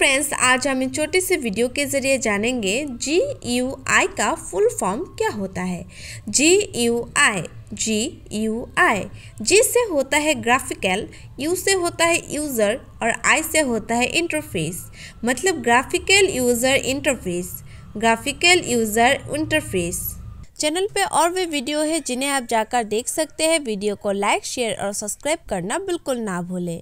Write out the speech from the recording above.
friends आज हम इन छोटे से वीडियो के ज़रिए जानेंगे जी यू आई का फुल फॉर्म क्या होता है जी यू आई जी यू आई जी से होता है ग्राफिकल यू से होता है यूज़र और आई से होता है इंटरफेस मतलब graphical user interface graphical user interface channel पे और भी वीडियो है जिन्हें आप जाकर देख सकते हैं वीडियो को लाइक शेयर और सब्सक्राइब करना बिल्कुल ना भूलें